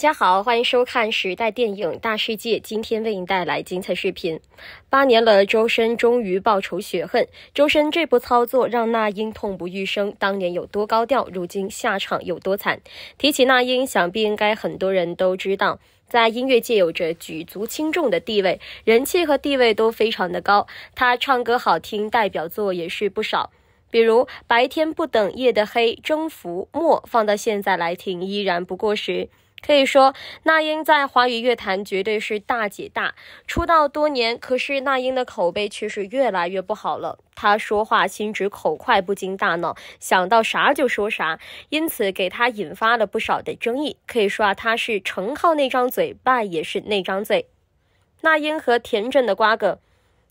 大家好，欢迎收看《时代电影大世界》，今天为您带来精彩视频。八年了，周深终于报仇雪恨。周深这波操作让那英痛不欲生。当年有多高调，如今下场有多惨？提起那英，想必应该很多人都知道，在音乐界有着举足轻重的地位，人气和地位都非常的高。他唱歌好听，代表作也是不少，比如《白天不等夜的黑》《征服》《默》，放到现在来听依然不过时。可以说，那英在华语乐坛绝对是大姐大。出道多年，可是那英的口碑却是越来越不好了。她说话心直口快，不经大脑，想到啥就说啥，因此给她引发了不少的争议。可以说啊，她是成靠那张嘴，败也是那张嘴。那英和田震的瓜葛。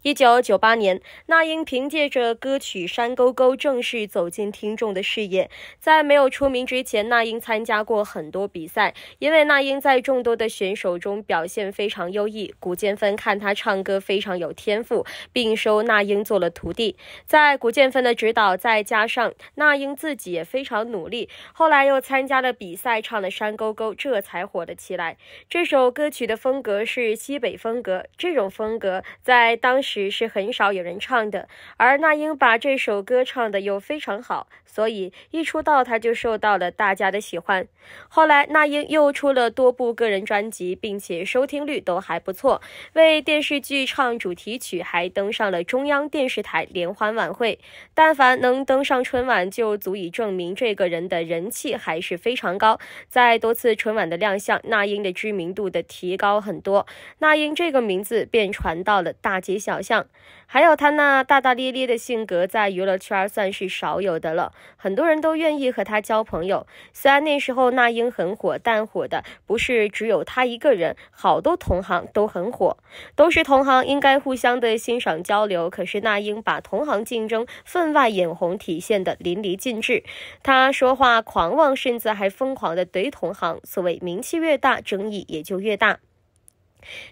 一九九八年，那英凭借着歌曲《山沟沟》正式走进听众的视野。在没有出名之前，那英参加过很多比赛，因为那英在众多的选手中表现非常优异。谷建芬看她唱歌非常有天赋，并收那英做了徒弟。在谷建芬的指导，再加上那英自己也非常努力，后来又参加了比赛，唱了《山沟沟》，这才火了起来。这首歌曲的风格是西北风格，这种风格在当时。是是很少有人唱的，而那英把这首歌唱的又非常好，所以一出道她就受到了大家的喜欢。后来那英又出了多部个人专辑，并且收听率都还不错，为电视剧唱主题曲还登上了中央电视台联欢晚会。但凡能登上春晚，就足以证明这个人的人气还是非常高。在多次春晚的亮相，那英的知名度的提高很多，那英这个名字便传到了大街小。像，还有他那大大咧咧的性格，在娱乐圈算是少有的了。很多人都愿意和他交朋友。虽然那时候那英很火，但火的不是只有他一个人，好多同行都很火。都是同行，应该互相的欣赏交流。可是那英把同行竞争分外眼红，体现的淋漓尽致。他说话狂妄，甚至还疯狂的怼同行。所谓名气越大，争议也就越大。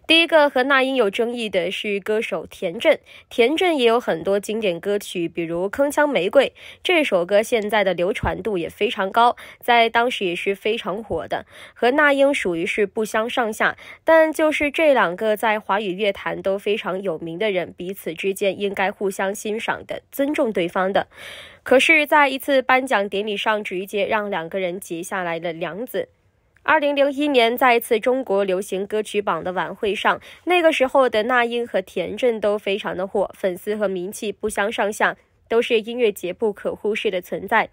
第一个和那英有争议的是歌手田震，田震也有很多经典歌曲，比如《铿锵玫瑰》这首歌，现在的流传度也非常高，在当时也是非常火的，和那英属于是不相上下。但就是这两个在华语乐坛都非常有名的人，彼此之间应该互相欣赏的、尊重对方的，可是，在一次颁奖典礼上，直接让两个人结下来的梁子。二零零一年，在一次中国流行歌曲榜的晚会上，那个时候的那英和田震都非常的火，粉丝和名气不相上下，都是音乐节不可忽视的存在。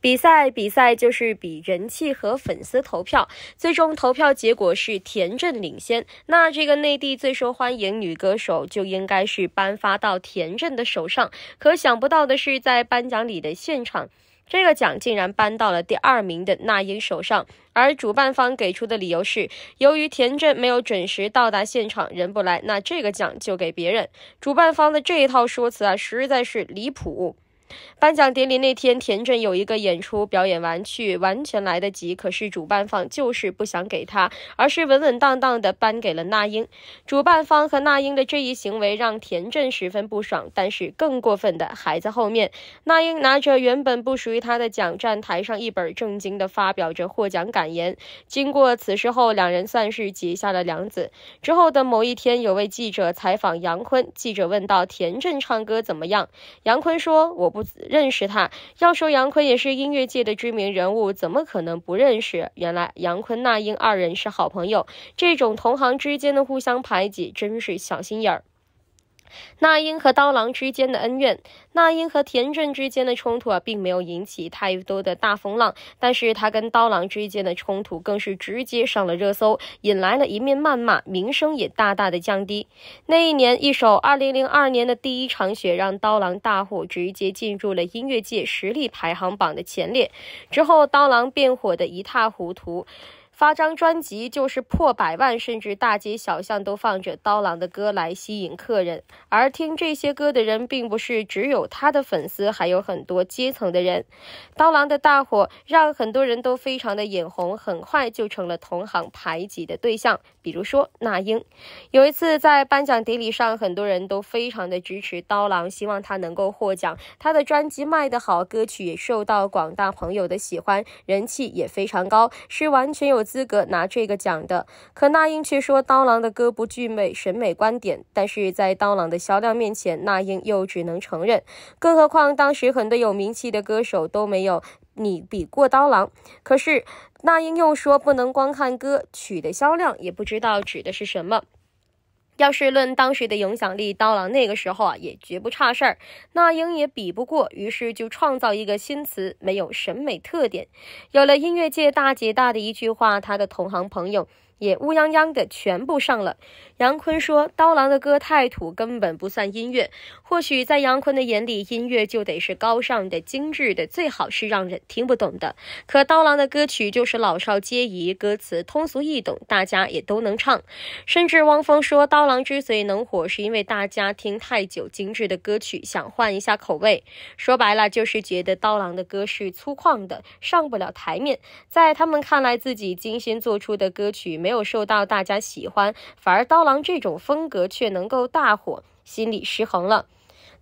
比赛比赛就是比人气和粉丝投票，最终投票结果是田震领先，那这个内地最受欢迎女歌手就应该是颁发到田震的手上。可想不到的是，在颁奖礼的现场。这个奖竟然颁到了第二名的那英手上，而主办方给出的理由是，由于田震没有准时到达现场，人不来，那这个奖就给别人。主办方的这一套说辞啊，实在是离谱。颁奖典礼那天，田震有一个演出，表演完去完全来得及。可是主办方就是不想给他，而是稳稳当当的颁给了那英。主办方和那英的这一行为让田震十分不爽。但是更过分的还在后面。那英拿着原本不属于他的奖，站台上一本正经的发表着获奖感言。经过此事后，两人算是结下了梁子。之后的某一天，有位记者采访杨坤，记者问到田震唱歌怎么样？”杨坤说：“我不。”认识他，要说杨坤也是音乐界的知名人物，怎么可能不认识？原来杨坤、那英二人是好朋友，这种同行之间的互相排挤，真是小心眼儿。那英和刀郎之间的恩怨，那英和田震之间的冲突啊，并没有引起太多的大风浪，但是他跟刀郎之间的冲突更是直接上了热搜，引来了一面谩骂，名声也大大的降低。那一年，一首二零零二年的第一场雪让刀郎大火，直接进入了音乐界实力排行榜的前列，之后刀郎变火的一塌糊涂。发张专辑就是破百万，甚至大街小巷都放着刀郎的歌来吸引客人。而听这些歌的人，并不是只有他的粉丝，还有很多阶层的人。刀郎的大火让很多人都非常的眼红，很快就成了同行排挤的对象。比如说那英，有一次在颁奖典礼上，很多人都非常的支持刀郎，希望他能够获奖。他的专辑卖得好，歌曲也受到广大朋友的喜欢，人气也非常高，是完全有。资格拿这个奖的，可那英却说刀郎的歌不具美审美观点，但是在刀郎的销量面前，那英又只能承认。更何况当时很多有名气的歌手都没有你比过刀郎。可是那英又说不能光看歌曲的销量，也不知道指的是什么。要是论当时的影响力，刀郎那个时候啊也绝不差事儿，那英也比不过，于是就创造一个新词，没有审美特点。有了音乐界大姐大的一句话，他的同行朋友。也乌泱泱的全部上了。杨坤说：“刀郎的歌太土，根本不算音乐。或许在杨坤的眼里，音乐就得是高尚的、精致的，最好是让人听不懂的。可刀郎的歌曲就是老少皆宜，歌词通俗易懂，大家也都能唱。甚至汪峰说，刀郎之所以能火，是因为大家听太久精致的歌曲，想换一下口味。说白了，就是觉得刀郎的歌是粗犷的，上不了台面。在他们看来，自己精心做出的歌曲。”没有受到大家喜欢，反而刀郎这种风格却能够大火，心里失衡了。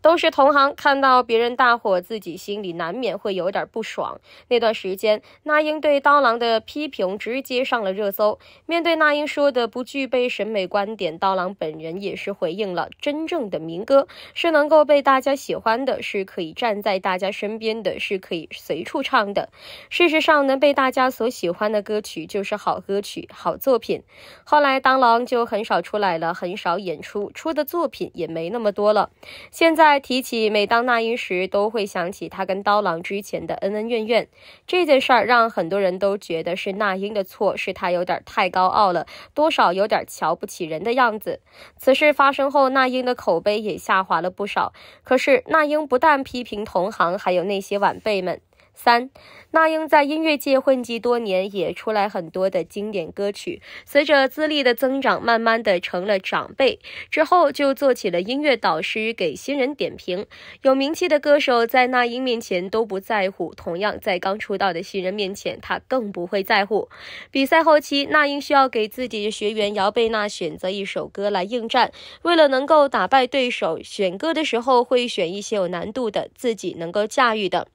都是同行，看到别人大火，自己心里难免会有点不爽。那段时间，那英对刀郎的批评直接上了热搜。面对那英说的不具备审美观点，刀郎本人也是回应了：真正的民歌是能够被大家喜欢的，是可以站在大家身边的，是可以随处唱的。事实上，能被大家所喜欢的歌曲就是好歌曲、好作品。后来，刀郎就很少出来了，很少演出，出的作品也没那么多了。现在。再提起，每当那英时，都会想起她跟刀郎之前的恩恩怨怨。这件事儿让很多人都觉得是那英的错，是她有点太高傲了，多少有点瞧不起人的样子。此事发生后，那英的口碑也下滑了不少。可是那英不但批评同行，还有那些晚辈们。三，那英在音乐界混迹多年，也出来很多的经典歌曲。随着资历的增长，慢慢的成了长辈。之后就做起了音乐导师，给新人点评。有名气的歌手在那英面前都不在乎，同样在刚出道的新人面前，他更不会在乎。比赛后期，那英需要给自己的学员姚贝娜选择一首歌来应战。为了能够打败对手，选歌的时候会选一些有难度的，自己能够驾驭的。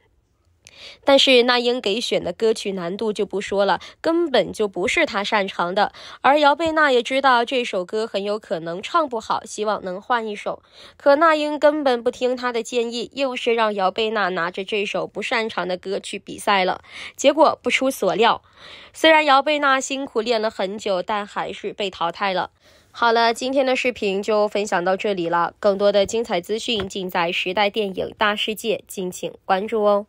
但是那英给选的歌曲难度就不说了，根本就不是她擅长的。而姚贝娜也知道这首歌很有可能唱不好，希望能换一首。可那英根本不听她的建议，又是让姚贝娜拿着这首不擅长的歌去比赛了。结果不出所料，虽然姚贝娜辛苦练了很久，但还是被淘汰了。好了，今天的视频就分享到这里了。更多的精彩资讯尽在《时代电影大世界》，敬请关注哦。